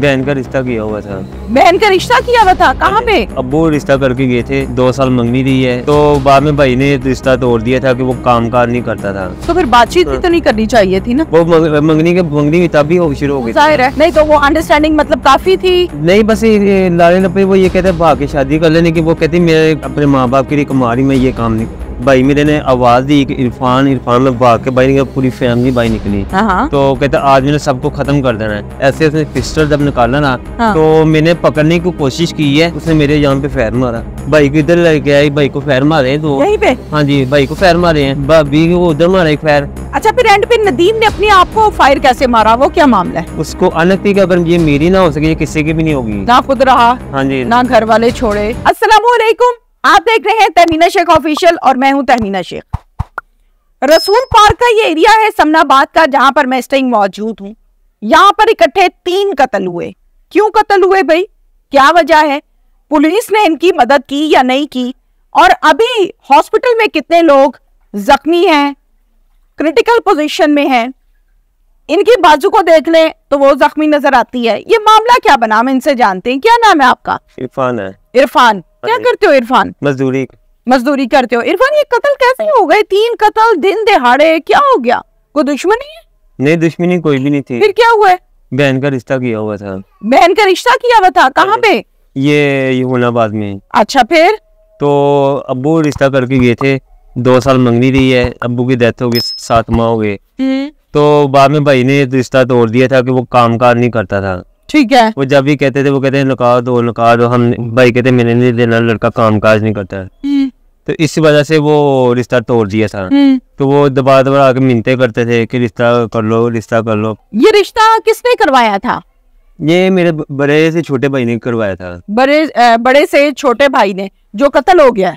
बहन का रिश्ता किया हुआ था बहन का रिश्ता किया हुआ था कहाँ पे अब वो रिश्ता करके गए थे दो साल मंगनी दी है तो बाद में भाई ने रिश्ता तोड़ दिया था कि वो काम कार नहीं करता था तो फिर बातचीत भी तो नहीं करनी चाहिए थी ना वो मंगनी के मंगनी तब भी शुरू हो गई नहीं तो वो अंडरस्टैंडिंग मतलब काफी थी नहीं बस लाले नपे वो ये कहते भाग के शादी कर लेने की वो कहती मेरे अपने माँ बाप के लिए कमा रही मैं ये काम नहीं भाई मेरे ने आवाज दी कि इरफान इरफान भाग के भाई पूरी फैमिली बाई निकली तो कहते आज मैंने सबको खत्म कर देना है ऐसे ऐसे पिस्टल जब निकाला ना तो मैंने पकड़ने की कोशिश की है उसने मेरे यहाँ पे फैर मारा भाई को इधर लेके भाई को फैर मारे तो यहीं पे हाँ जी भाई को फैर मारे हैं भाभी को उधर मारा फैर अच्छा फिर एंड पे नदीम ने अपने आप को फायर कैसे मारा वो क्या मामला है उसको अनक थी अगर ये मेरी ना हो सके ये किसी की भी नहीं होगी ना खुद रहा हाँ जी ना घर वाले छोड़े असला आप देख रहे हैं तहमीना शेख ऑफिशियल और मैं हूं तहमीना शेख रसूल पार्क का ये एरिया है समनाबाद का जहां पर मैं स्टेइंग मौजूद हूं यहां पर इकट्ठे तीन कत्ल हुए क्यों कत्ल हुए भाई क्या वजह है पुलिस ने इनकी मदद की या नहीं की और अभी हॉस्पिटल में कितने लोग जख्मी हैं क्रिटिकल पोजिशन में है इनकी बाजू को देख लें तो वो जख्मी नजर आती है ये मामला क्या बना हम इनसे जानते हैं क्या नाम है आपका इरफान है इरफान क्या करते हो इरफान मजदूरी मजदूरी करते हो इरफान ये कत्ल कैसे हो गए तीन कत्ल दिन दिहाड़े क्या हो गया कोई दुश्मनी नहीं दुश्मनी कोई भी नहीं थी फिर क्या हुआ बहन का रिश्ता किया हुआ था बहन का रिश्ता किया हुआ था कहाँ पे ये यूनाबाद में अच्छा फिर तो अबू रिश्ता करके गए थे दो साल मंगनी रही है अबू की डेथ हो गई सात माह हो गए हम्म। तो बाद में भाई ने रिश्ता तोड़ दिया था कि वो काम कार नहीं करता था ठीक है वो जब भी कहते थे वो कहते लुका दो लुका दो हम भाई कहते मैंने नहीं देना लड़का काम काज नहीं करता है हम्म। तो इस वजह से वो रिश्ता तोड़ दिया था हम्म। तो वो दोबारा दोबारा आके मिनते करते थे कि रिश्ता कर लो रिश्ता कर लो ये रिश्ता किसने करवाया था ये मेरे बड़े से छोटे भाई ने करवाया था बड़े बड़े से छोटे भाई ने जो कत्ल हो गया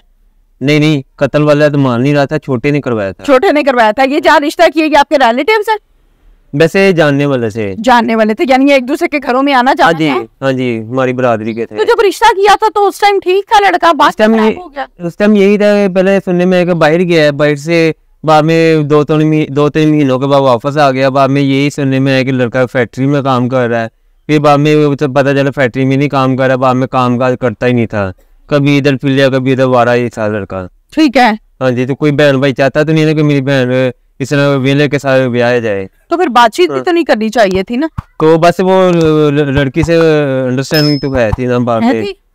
नहीं नहीं कत्ल वाला तो मान नहीं रहा था छोटे ने करवाया था छोटे ने करवाया था ये जहाँ रिश्ता किए आपके रिलेटिव है वैसे जानने वाले से जानने वाले थे यानी एक दूसरे के घरों में आना चाहते हैं हाँ, हाँ जी हमारी बरादरी के थे तो जब रिश्ता किया था तो उस टाइम ठीक था लड़का बात हो गया उस टाइम यही था पहले सुनने में बाहर गया है बाहर से बाद में दो तीन दो तीन महीनों के बाद वापस आ गया बाद में यही सुनने में आया कि लड़का फैक्ट्री में काम कर रहा है फिर बाद में तो पता चला फैक्ट्री में नहीं काम कर रहा बाद में काम काज करता ही नहीं था कभी इधर फिर कभी इधर वारा ही था लड़का ठीक है हाँ जी तो कोई बहन भाई चाहता तो नहीं ना कि मेरी बहन किसी ने विनर के साथ ब्याह जाए तो फिर बातचीत भी तो नहीं करनी चाहिए थी ना तो बस वो लड़की से अंडरस्टैंडिंग तो है थी ना बात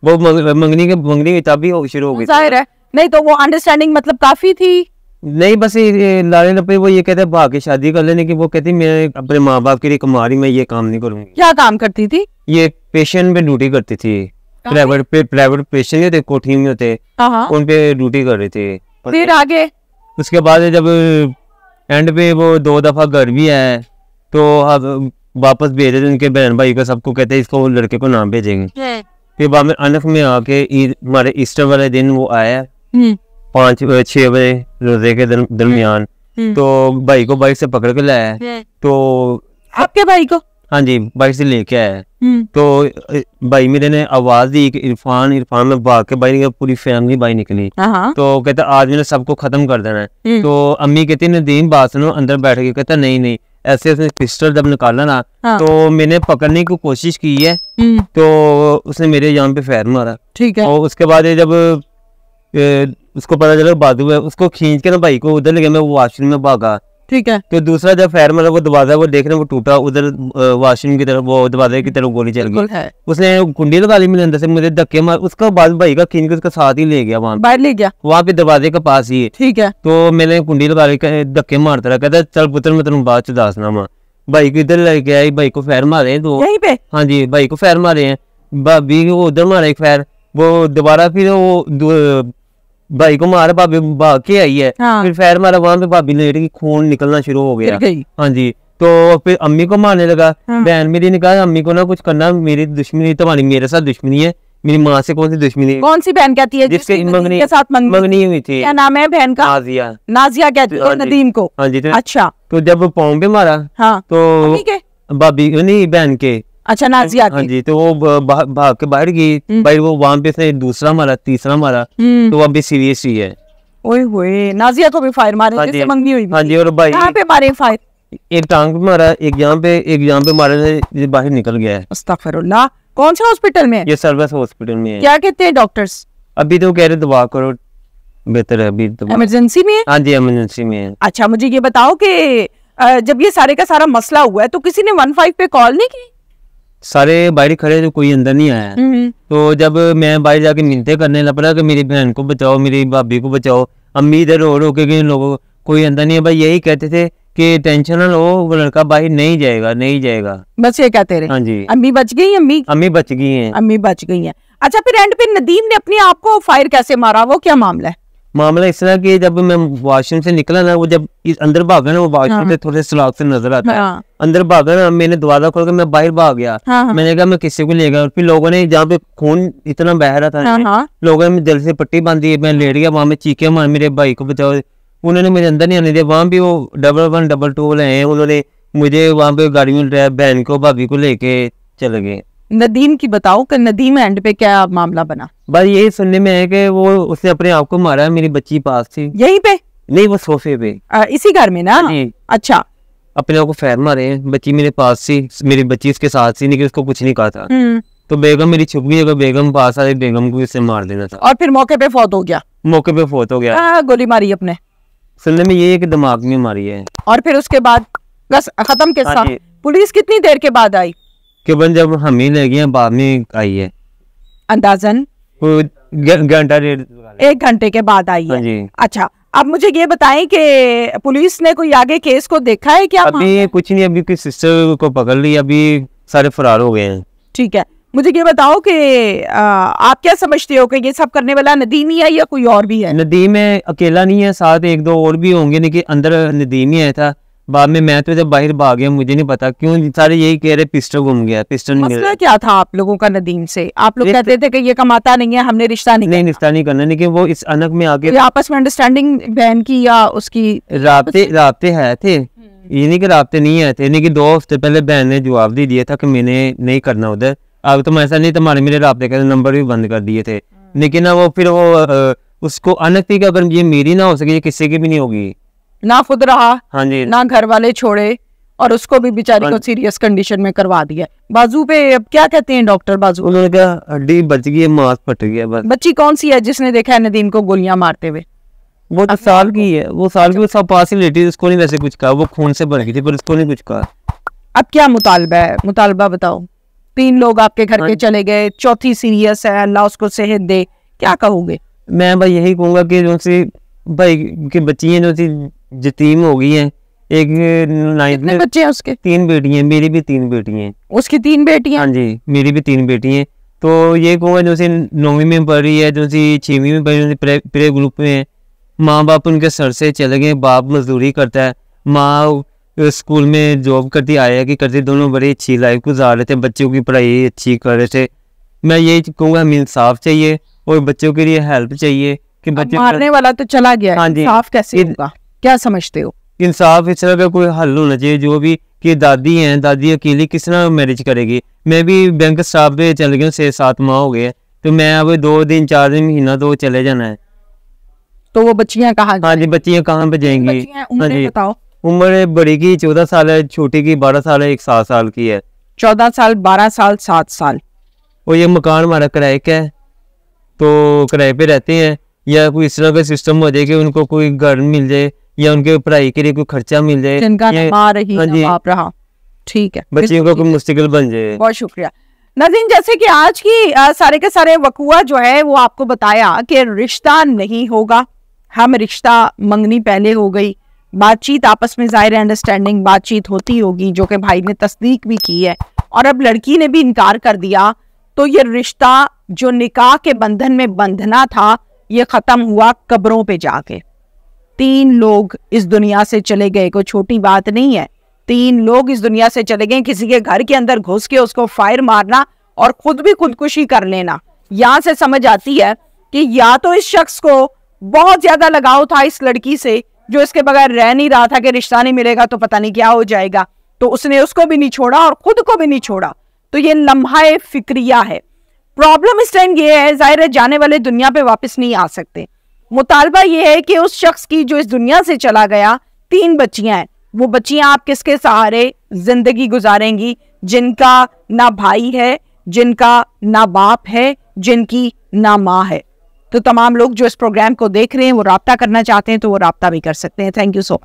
वो मंगनी के मंगनी तब भी शुरू हो गई जाहिर है नहीं तो वो अंडरस्टैंडिंग मतलब काफी थी नहीं बस ये लाले लपे वो ये कहते भाग के शादी कर लेने की वो कहती मैं अपने माँ बाप के लिए कमा रही मैं ये काम नहीं करूँगी क्या काम करती थी ये पेशेंट पे ड्यूटी करती थी प्राइवेट पे प्राइवेट पेशेंट होते कोठी में होते हाँ, हाँ। उन पे ड्यूटी कर रहे थे फिर आगे उसके बाद जब एंड पे वो दो दफ़ा घर भी आए तो अब वापस भेजे उनके बहन भाई को सबको कहते हैं इसको लड़के को नाम भेजेंगे फिर बाद में अनफ में आके हमारे ईस्टर वाले दिन वो आया हम्म। पांच छह बजे रोजे के दरमियान हम्म। हम्म। तो भाई को बाइक से पकड़ के लाया तो आपके भाई को हाँ जी बाइक से लेके आया हम्म। तो भाई मेरे ने आवाज दी कि इरफान इरफान में भाग के भाई पूरी फैमिली भाई निकली हाँ, हाँ। तो कहता आज मैंने सबको खत्म कर देना है हम्म। तो अम्मी कहती नदीम बात सुनो अंदर बैठ के कहता नहीं नहीं ऐसे उसने पिस्टल जब निकाला ना हाँ। तो मैंने पकड़ने की कोशिश की है हम्म। तो उसने मेरे जान पे फैर मारा ठीक है और उसके बाद जब उसको पता चला बाद है उसको खींच के ना भाई को उधर लेके मैं वॉशरूम में भागा ठीक है तो दूसरा जब फायर मतलब वो दरवाजा वो देख रहे वो टूटा उधर वॉशरूम की तरफ वो दरवाजे की तरफ गोली चल गई उसने कुंडी लगा ली मेरे अंदर से मुझे धक्के मार उसका बाद भाई का खींच के उसका साथ ही ले गया वहाँ बाहर ले गया वहाँ पे दरवाजे के पास ही है ठीक है तो मैंने कुंडी लगा ली धक्के मारता रहा कहता चल पुत्र मैं तेन बाद दस ना माँ भाई को इधर लेके गया भाई को फायर मारे दो हाँ जी भाई को फायर मारे हैं भाभी उधर मारे एक वो दोबारा फिर वो भाई को मारा भाभी भाग के आई है हाँ। फिर फैर मारा वहां पे भाभी ने की खून निकलना शुरू हो गया हाँ जी तो फिर अम्मी को मारने लगा हाँ। बहन मेरी ने कहा अम्मी को ना कुछ करना मेरी दुश्मनी तुम्हारी तो मेरे साथ दुश्मनी है मेरी माँ से कौन सी दुश्मनी कौन सी बहन कहती है जिसके मंगनी के साथ मंगनी हुई थी क्या नाम है बहन का नाजिया नाजिया कहती है हाँ नदीम को हाँ जी तो- अच्छा तो जब पाओ पे मारा हाँ तो भाभी नहीं बहन के अच्छा नाजिया हाँ जी तो वो भाग के बाहर गई हम्म। भाई वो वहां पे से दूसरा मारा तीसरा मारा हम्म। तो अभी सीरियस ही है ओए होए नाजिया को तो भी फायर मारे हाँ जिससे मंगनी हुई हाँ जी और भाई कहां पे मारे फायर एक टांग पे मारा एक यहाँ पे एक यहाँ पे मारे से बाहर निकल गया है अस्तगफिरुल्लाह कौन सा हॉस्पिटल में ये सर्विस हॉस्पिटल में है क्या कहते हैं डॉक्टर्स अभी तो कह रहे दवा करो बेहतर है अभी इमरजेंसी तो। में हाँ जी इमरजेंसी में है अच्छा मुझे ये बताओ की जब ये सारे का सारा मसला हुआ है तो किसी ने वन फाइव पे कॉल नहीं की सारे बाहर खड़े थे तो कोई अंदर नहीं आया हम्म, हम्म। तो जब मैं बाहर जाके मिलते करने लग पड़ा कि मेरी बहन को बचाओ मेरी भाभी को बचाओ अम्मी इधर रो रो के लोगों कोई अंदर नहीं है भाई यही कहते थे कि टेंशन ना लो वो लड़का बाहर नहीं जाएगा नहीं जाएगा बस ये कहते रहे हाँ जी अम्मी बच गई अम्मी अम्मी बच गई हैं अम्मी बच गई हैं अच्छा फिर एंड पे नदीम ने अपने आप को फायर कैसे मारा वो क्या मामला है मामला इस तरह की जब मैं वॉशरूम से निकला ना वो जब अंदर गया ना वो वॉशरूम हाँ। से थोड़े सलाख से नजर आता है हाँ। अंदर गया ना मैंने दरवाजा खोल मैं बाहर भाग गया हाँ, मैंने कहा मैं किसी को ले गया और फिर लोगों ने जहाँ पे खून इतना बह रहा था लोगों ने जल से पट्टी बांध दी मैं लेट गया वहां में चीखे मार मेरे भाई को बचाओ उन्होंने मुझे अंदर नहीं आने दिया वहाँ भी वो डबल वन डबल टू वाले हैं उन्होंने मुझे वहां पे गाड़ी में बहन को भाभी को लेके चले गए नदीम की बताओ कि नदीम एंड पे क्या मामला बना बस यही सुनने में है कि वो उसने अपने आप को मारा है मेरी बच्ची पास थी यहीं पे नहीं वो सोफे पे आ, इसी घर में ना अच्छा अपने आप को फैर मारे बच्ची मेरे पास थी मेरी बच्ची उसके साथ थी लेकिन उसको कुछ नहीं कहा था हम्म। तो बेगम मेरी छुप गई अगर बेगम पास आ बेगम को इसे मार देना था और फिर मौके पे फौत हो गया मौके पे फौत हो गया गोली मारी अपने सुनने में ये है दिमाग में मारी है और फिर उसके बाद बस खत्म के साथ हाँ पुलिस कितनी देर के बाद आई तकरीबन जब हम ही ले गए बाद में आई है अंदाजन घंटा एक घंटे के बाद आई है हाँ अच्छा अब मुझे ये बताएं कि पुलिस ने कोई आगे केस को देखा है क्या अभी हाँ? कुछ नहीं अभी किस सिस्टर को पकड़ ली अभी सारे फरार हो गए हैं ठीक है मुझे ये बताओ कि आप क्या समझते हो कि ये सब करने वाला नदीम ही है या कोई और भी है नदीम है अकेला नहीं है साथ एक दो और भी होंगे लेकिन अंदर नदीम ही आया था बाद में मैं तो जब बाहर भाग गया मुझे नहीं पता क्यों सारे यही कह रहे पिस्टल घूम गया पिस्टल नहीं मिला क्या था आप लोगों का नदीम से आप लोग कहते थे कि ये कमाता नहीं है हमने रिश्ता नहीं नहीं रिश्ता नहीं करना लेकिन वो इस अनक में आगे आपस में अंडरस्टैंडिंग बहन की या उसकी रबते रबते है थे हम्म। ये नहीं की रबते नहीं आए थे यानी कि दो हफ्ते पहले बहन ने जवाब दे दिया था कि मैंने नहीं करना उधर अब तुम तो ऐसा नहीं तुम्हारे मेरे रबते का नंबर भी बंद कर दिए थे हम्म। लेकिन ना वो फिर वो उसको अनक थी कि अगर ये मेरी ना हो सके ये किसी की भी नहीं होगी ना खुद रहा हाँ जी ना घर वाले छोड़े और उसको भी बेचारे को सीरियस कंडीशन में करवा दिया बाजू पे अब क्या कहते हैं डॉक्टर बाजू उन्होंने कहा हड्डी बच गई है मांस फट गया बस बच्ची कौन सी है जिसने देखा है नदीम को गोलियां मारते हुए वो तो साल की है वो साल की सब पास ही लेटी उसको नहीं वैसे कुछ कहा वो खून से बन गई थी पर उसको नहीं कुछ कहा अब क्या मुतालबा है मुतालबा बताओ तीन लोग आपके घर के हाँ। चले गए चौथी सीरियस है अल्लाह उसको सेहत दे क्या कहोगे मैं भाई यही कहूंगा कि जो सी भाई की बच्ची है जो सी जतीम हो गई है एक नाइन्थ में बच्चे हैं उसके तीन बेटियां मेरी भी तीन बेटियां हैं उसकी तीन बेटियां हाँ जी मेरी भी तीन बेटियां हैं तो ये को जो सी नौवीं में पढ़ रही है जो सी छवीं में पढ़ रही है प्रे, प्रे ग्रुप में है माँ बाप उनके सर से चले गए बाप मजदूरी करता है माँ स्कूल में जॉब करती आया कि करती दोनों बड़ी अच्छी लाइफ गुजार रहे थे बच्चों की पढ़ाई अच्छी कर रहे थे मैं यही कहूँगा हमें इंसाफ चाहिए और बच्चों के लिए हेल्प चाहिए कि बच्चे मारने वाला तो चला गया हाँ जी साफ कैसे होगा क्या समझते हो इंसाफ इस तरह का कोई हल होना चाहिए जो भी कि दादी हैं दादी अकेली किस तरह मैरिज करेगी मैं भी बैंक स्टाफ पे चल गया छः सात माह हो गए तो मैं अब दो दिन चार दिन महीना तो चले जाना है तो वो बच्चियां कहाँ हाँ जी बच्चियां कहाँ पे जाएंगी हाँ जी बताओ उम्र बड़ी की चौदह साल है छोटी की बारह साल है एक सात साल की है चौदह साल बारह साल सात साल और ये मकान हमारा किराए का है तो किराए पे रहते हैं या कोई इस तरह का सिस्टम हो जाए कि उनको कोई घर मिल जाए या उनके पढ़ाई के लिए कोई खर्चा मिल जाए जिनका कमा रही आप हाँ रहा ठीक है बच्चियों का कोई मुश्किल बन जाए बहुत शुक्रिया नजीन जैसे कि आज की आ, सारे के सारे वकुआ जो है वो आपको बताया कि रिश्ता नहीं होगा हम रिश्ता मंगनी पहले हो गई बातचीत आपस में जाहिर अंडरस्टैंडिंग बातचीत होती होगी जो कि भाई ने तस्दीक भी की है और अब लड़की ने भी इनकार कर दिया तो ये रिश्ता जो निकाह के बंधन में बंधना था ये खत्म हुआ कब्रों पे जाके तीन लोग इस दुनिया से चले गए कोई छोटी बात नहीं है तीन लोग इस दुनिया से चले गए किसी के घर के अंदर घुस के उसको फायर मारना और खुद भी खुदकुशी कर लेना यहां से समझ आती है कि या तो इस शख्स को बहुत ज्यादा लगाव था इस लड़की से जो इसके बगैर रह नहीं रहा था कि रिश्ता नहीं मिलेगा तो पता नहीं क्या हो जाएगा तो उसने उसको भी नहीं छोड़ा और खुद को भी नहीं छोड़ा तो ये लम्हा फिक्रिया है प्रॉब्लम इस टाइम ये है जाहिर है जाने वाले दुनिया पे वापस नहीं आ सकते मुतालबा ये है कि उस शख्स की जो इस दुनिया से चला गया तीन बच्चियां हैं वो बच्चियां आप किसके सहारे जिंदगी गुजारेंगी जिनका ना भाई है जिनका ना बाप है जिनकी ना माँ है तो तमाम लोग जो इस प्रोग्राम को देख रहे हैं वो रबता करना चाहते हैं तो वो रबता भी कर सकते हैं थैंक यू सो मच